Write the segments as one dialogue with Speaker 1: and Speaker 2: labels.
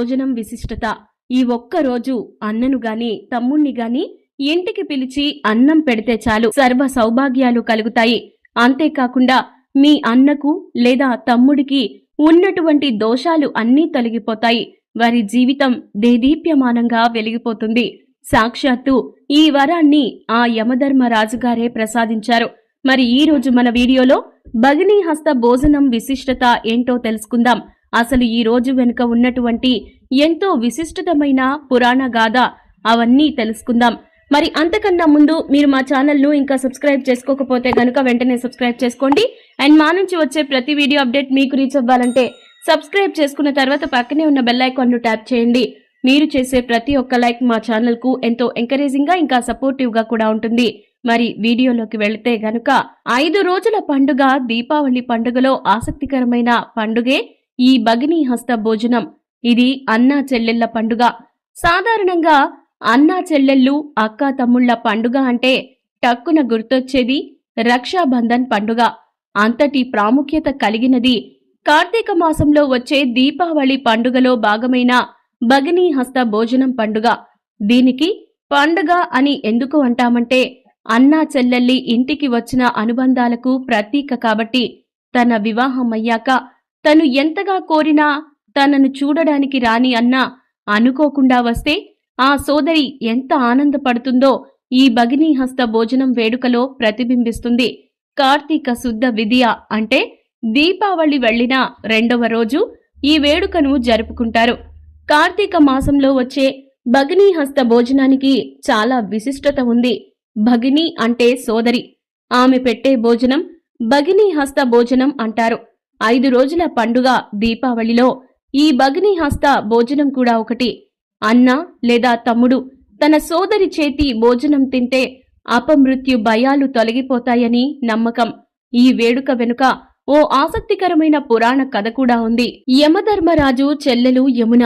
Speaker 1: భోజనం విశిష్టత ఈ ఒక్కరోజు అన్నను గాని తమ్ముణ్ణి గాని ఇంటికి పిలిచి అన్నం పెడితే చాలు సర్వ సౌభాగ్యాలు కలుగుతాయి అంతేకాకుండా మీ అన్నకు లేదా తమ్ముడికి ఉన్నటువంటి దోషాలు అన్నీ తొలగిపోతాయి వారి జీవితం దేదీప్యమానంగా వెలిగిపోతుంది సాక్షాత్తు ఈ వరాన్ని ఆ యమధర్మరాజుగారే ప్రసాదించారు మరి ఈ రోజు మన వీడియోలో భగినీ హస్త భోజనం విశిష్టత ఏంటో తెలుసుకుందాం అసలు ఈ రోజు వెనుక ఉన్నటువంటి ఎంతో విశిష్టతమైన పురాణ గాథ అవన్నీ తెలుసుకుందాం మరి అంతకన్నా ముందు మీరు మా ఛానల్ను ఇంకా సబ్స్క్రైబ్ చేసుకోకపోతే గనుక వెంటనే సబ్స్క్రైబ్ చేసుకోండి అండ్ మా నుంచి వచ్చే ప్రతి వీడియో అప్డేట్ మీకు రీచ్ అవ్వాలంటే సబ్స్క్రైబ్ చేసుకున్న తర్వాత పక్కనే ఉన్న బెల్ ఐకాన్ను ట్యాప్ చేయండి మీరు చేసే ప్రతి ఒక్క లైక్ మా ఛానల్కు ఎంతో ఎంకరేజింగ్గా ఇంకా సపోర్టివ్గా కూడా ఉంటుంది మరి వీడియోలోకి వెళితే గనుక ఐదు రోజుల పండుగ దీపావళి పండుగలో ఆసక్తికరమైన పండుగే ఈ భగిని హస్త భోజనం ఇది అన్నా చెల్లెళ్ల పండుగ సాధారణంగా అన్నా చెల్లెళ్ళు అక్క తమ్ముళ్ల పండుగ అంటే టక్కున గుర్తొచ్చేది రక్షాబంధన్ పండుగ అంతటి ప్రాముఖ్యత కలిగినది కార్తీక మాసంలో వచ్చే దీపావళి పండుగలో భాగమైన భగినీ హస్త భోజనం పండుగ దీనికి పండుగ అని ఎందుకు అంటామంటే అన్నా చెల్లెల్లి ఇంటికి వచ్చిన అనుబంధాలకు ప్రతీక కాబట్టి తన వివాహమయ్యాక తను ఎంతగా కోరినా తనను చూడడానికి రాని అన్న అనుకోకుండా వస్తే ఆ సోదరి ఎంత ఆనందపడుతుందో ఈ భగినీహస్త భోజనం వేడుకలో ప్రతిబింబిస్తుంది కార్తీక శుద్ధ విధియ అంటే దీపావళి వెళ్లిన రెండవ రోజు ఈ వేడుకను జరుపుకుంటారు కార్తీక మాసంలో వచ్చే భగినీహస్త భోజనానికి చాలా విశిష్టత ఉంది భగిని అంటే సోదరి ఆమె పెట్టే భోజనం భగినీహస్త భోజనం అంటారు ఐదు రోజుల పండుగ దీపావళిలో ఈ భగిని హస్త భోజనం కూడా ఒకటి అన్న లేదా తమ్ముడు తన సోదరి చేతి భోజనం తింటే అపమృత్యు భయాలు తొలగిపోతాయని నమ్మకం ఈ వేడుక వెనుక ఓ ఆసక్తికరమైన పురాణ కథ కూడా ఉంది యమధర్మరాజు చెల్లెలు యమున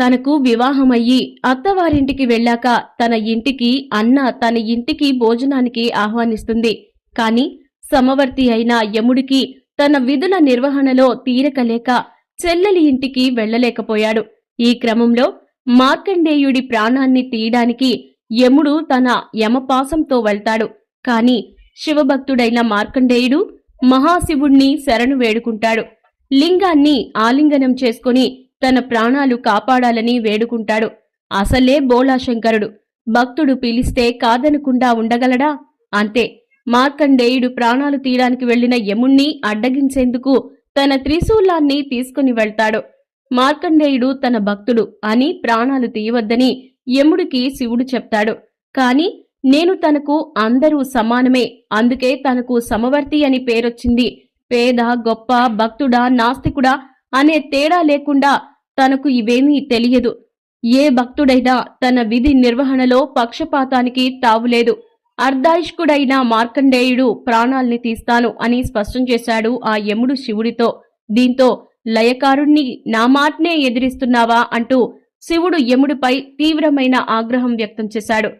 Speaker 1: తనకు వివాహమయ్యి అత్తవారింటికి వెళ్ళాక తన ఇంటికి అన్న తన ఇంటికి భోజనానికి ఆహ్వానిస్తుంది కాని సమవర్తి అయిన యముడికి తన విధుల నిర్వహణలో తీరకలేక చెల్లెలి ఇంటికి వెళ్లలేకపోయాడు ఈ క్రమంలో మార్కండేయుడి ప్రాణాన్ని తీయడానికి యముడు తన యమపాసంతో వెళ్తాడు కాని శివభక్తుడైన మార్కండేయుడు మహాశివుణ్ణి శరణు వేడుకుంటాడు లింగాన్ని ఆలింగనం చేసుకుని తన ప్రాణాలు కాపాడాలని వేడుకుంటాడు అసలే బోళాశంకరుడు భక్తుడు పిలిస్తే కాదనకుండా ఉండగలడా అంతే మార్కండేయుడు ప్రాణాలు తీయడానికి వెళ్లిన యముణ్ణి అడ్డగించేందుకు తన త్రిశూలాన్ని తీసుకుని వెళ్తాడు మార్కండేయుడు తన భక్తుడు అని ప్రాణాలు తీయవద్దని యముడికి శివుడు చెప్తాడు కాని నేను తనకు అందరూ సమానమే అందుకే తనకు సమవర్తి అని పేరొచ్చింది పేద గొప్ప భక్తుడా నాస్తికుడా అనే తేడా లేకుండా తనకు ఇవేమీ తెలియదు ఏ భక్తుడైనా తన విధి నిర్వహణలో పక్షపాతానికి తావులేదు అర్ధాయుష్కుడైన మార్కండేయుడు ప్రాణాల్ని తీస్తాను అని స్పష్టం చేశాడు ఆ యముడు శివుడితో దీంతో లయకారుణ్ణి నా మాటనే ఎదిరిస్తున్నావా అంటూ శివుడు యముడిపై తీవ్రమైన ఆగ్రహం వ్యక్తం చేశాడు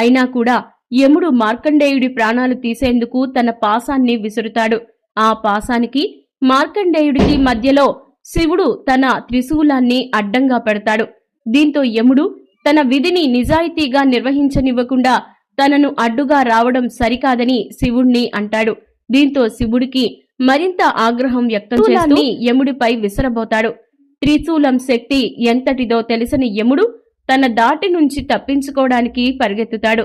Speaker 1: అయినా కూడా యముడు మార్కండేయుడి ప్రాణాలు తీసేందుకు తన పాసాన్ని విసురుతాడు ఆ పాసానికి మార్కండేయుడికి మధ్యలో శివుడు తన త్రిశూలాన్ని అడ్డంగా పెడతాడు దీంతో యముడు తన విధిని నిజాయితీగా నిర్వహించనివ్వకుండా తనను అడ్డుగా రావడం సరికాదని శివుణ్ణి అంటాడు దీంతో శివుడికి మరింత ఆగ్రహం వ్యక్తం చేస్తూ యముడిపై విసరబోతాడు త్రిశూలం శక్తి ఎంతటిదో తెలిసిన యముడు తన దాటి నుంచి తప్పించుకోవడానికి పరిగెత్తుతాడు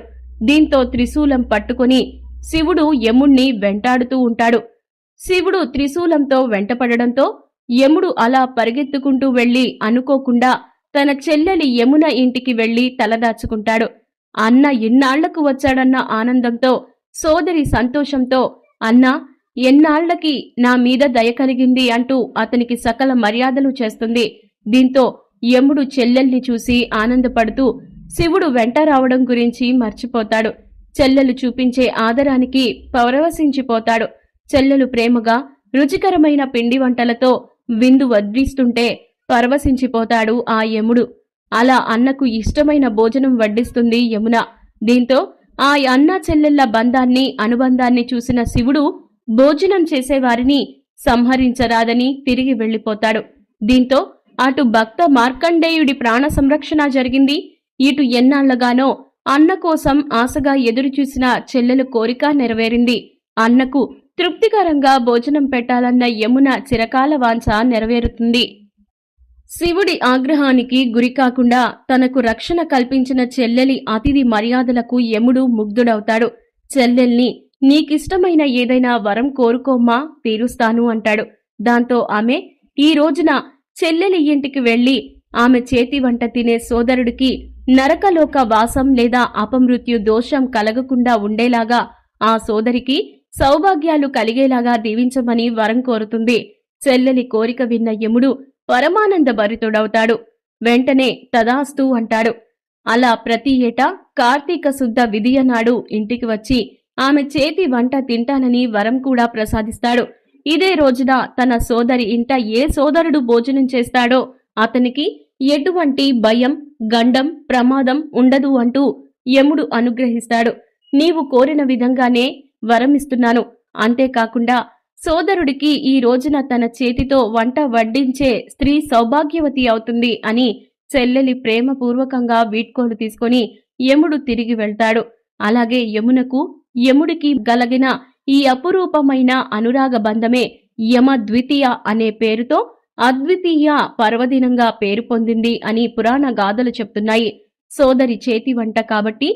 Speaker 1: దీంతో త్రిశూలం పట్టుకుని శివుడు యముణ్ణి వెంటాడుతూ ఉంటాడు శివుడు త్రిశూలంతో వెంటపడడంతో యముడు అలా పరిగెత్తుకుంటూ వెళ్లి అనుకోకుండా తన చెల్లెలి యమున ఇంటికి వెళ్లి తలదాచుకుంటాడు అన్న ఎన్నాళ్లకు వచ్చాడన్న ఆనందంతో సోదరి సంతోషంతో అన్న ఎన్నాళ్లకి నా మీద దయ కలిగింది అంటూ అతనికి సకల మర్యాదలు చేస్తుంది దీంతో యముడు చెల్లెల్ని చూసి ఆనందపడుతూ శివుడు వెంట రావడం గురించి మర్చిపోతాడు చెల్లెలు చూపించే ఆదరానికి పౌరవశించిపోతాడు చెల్లెలు ప్రేమగా రుచికరమైన పిండి వంటలతో విందు వడ్డిస్తుంటే పరవశించిపోతాడు ఆ యముడు అలా అన్నకు ఇష్టమైన భోజనం వడ్డిస్తుంది యమున దీంతో ఆ అన్న చెల్లెళ్ల బంధాన్ని అనుబంధాన్ని చూసిన శివుడు భోజనం చేసేవారిని సంహరించరాదని తిరిగి వెళ్లిపోతాడు దీంతో అటు భక్త మార్కండేయుడి ప్రాణ సంరక్షణ జరిగింది ఇటు ఎన్నాళ్లగానో అన్న కోసం ఆశగా ఎదురుచూసిన చెల్లెలు కోరిక నెరవేరింది అన్నకు తృప్తికరంగా భోజనం పెట్టాలన్న యమున చిరకాల వాంఛ నెరవేరుతుంది శివుడి ఆగ్రహానికి గురి కాకుండా తనకు రక్షణ కల్పించిన చెల్లెలి అతిథి మర్యాదలకు యముడు ముగ్ధుడవుతాడు చెల్లెల్ని నీకిష్టమైన ఏదైనా వరం కోరుకోమ్మా తీరుస్తాను అంటాడు దాంతో ఆమె ఈ రోజున చెల్లెలి ఇంటికి వెళ్లి ఆమె చేతి వంట తినే సోదరుడికి నరకలోక వాసం లేదా అపమృత్యు దోషం కలగకుండా ఉండేలాగా ఆ సోదరికి సౌభాగ్యాలు కలిగేలాగా దీవించమని వరం కోరుతుంది చెల్లెలి కోరిక విన్న యముడు పరమానంద భరితుడవుతాడు వెంటనే తదాస్తు అంటాడు అలా ప్రతి ఏటా కార్తీక శుద్ధ విధియ నాడు ఇంటికి వచ్చి ఆమె చేతి వంట తింటానని వరం కూడా ప్రసాదిస్తాడు ఇదే రోజున తన సోదరి ఇంట ఏ సోదరుడు భోజనం చేస్తాడో అతనికి ఎటువంటి భయం గండం ప్రమాదం ఉండదు అంటూ యముడు అనుగ్రహిస్తాడు నీవు కోరిన విధంగానే వరమిస్తున్నాను అంతేకాకుండా సోదరుడికి ఈ రోజున తన చేతితో వంట వడ్డించే స్త్రీ సౌభాగ్యవతి అవుతుంది అని చెల్లెలి ప్రేమపూర్వకంగా వీడ్కోలు తీసుకుని యముడు తిరిగి వెళ్తాడు అలాగే యమునకు యముడికి గలగిన ఈ అపురూపమైన అనురాగ బంధమే యమ ద్వితీయ అనే పేరుతో అద్వితీయ పర్వదినంగా పేరు పొందింది అని పురాణ గాథలు చెప్తున్నాయి సోదరి చేతి వంట కాబట్టి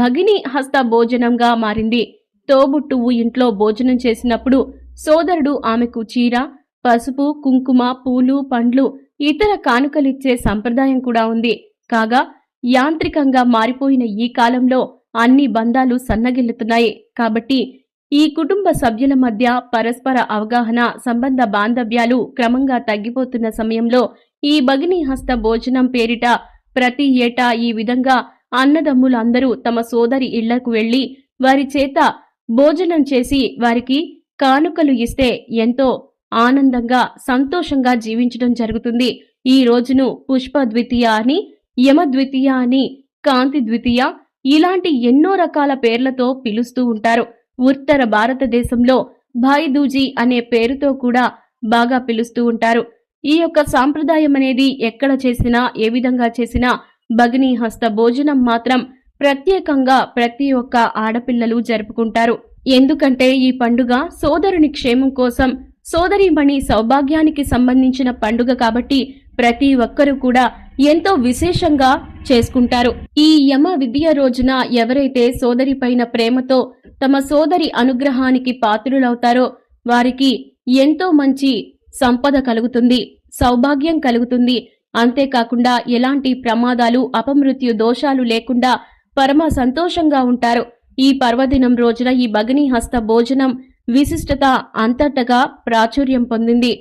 Speaker 1: భగిని హస్త భోజనంగా మారింది తోబుట్టువు ఇంట్లో భోజనం చేసినప్పుడు సోదరుడు ఆమెకు చీర పసుపు కుంకుమ పూలు పండ్లు ఇతర కానుకలిచ్చే సంప్రదాయం కూడా ఉంది కాగా యాంత్రికంగా మారిపోయిన ఈ కాలంలో అన్ని బంధాలు సన్నగిల్లుతున్నాయి కాబట్టి ఈ కుటుంబ సభ్యుల మధ్య పరస్పర అవగాహన సంబంధ బాంధవ్యాలు క్రమంగా తగ్గిపోతున్న సమయంలో ఈ భగిని హస్త భోజనం పేరిట ప్రతి ఏటా ఈ విధంగా అన్నదమ్ములందరూ తమ సోదరి ఇళ్లకు వెళ్లి వారి చేత భోజనం చేసి వారికి కానుకలు ఇస్తే ఎంతో ఆనందంగా సంతోషంగా జీవించడం జరుగుతుంది ఈ రోజును పుష్ప ద్వితీయ అని యమ ద్వితీయ అని కాంతి ద్వితీయ ఇలాంటి ఎన్నో రకాల పేర్లతో పిలుస్తూ ఉంటారు ఉత్తర భారతదేశంలో భాయిదూజీ అనే పేరుతో కూడా బాగా పిలుస్తూ ఉంటారు ఈ యొక్క సాంప్రదాయం అనేది ఎక్కడ చేసినా ఏ విధంగా చేసినా భగినీ హస్త భోజనం మాత్రం ప్రత్యేకంగా ప్రతి ఒక్క ఆడపిల్లలు జరుపుకుంటారు ఎందుకంటే ఈ పండుగ సోదరుని క్షేమం కోసం సోదరిమణి సౌభాగ్యానికి సంబంధించిన పండుగ కాబట్టి ప్రతి ఒక్కరూ కూడా ఎంతో విశేషంగా చేసుకుంటారు ఈ యమ విద్య రోజున ఎవరైతే సోదరి పైన ప్రేమతో తమ సోదరి అనుగ్రహానికి పాత్రులవుతారో వారికి ఎంతో మంచి సంపద కలుగుతుంది సౌభాగ్యం కలుగుతుంది అంతేకాకుండా ఎలాంటి ప్రమాదాలు అపమృత్యు దోషాలు లేకుండా పరమ సంతోషంగా ఉంటారు ఈ పర్వదినం రోజున ఈ భగిని హస్త భోజనం విశిష్టత అంతటగా ప్రాచుర్యం పొందింది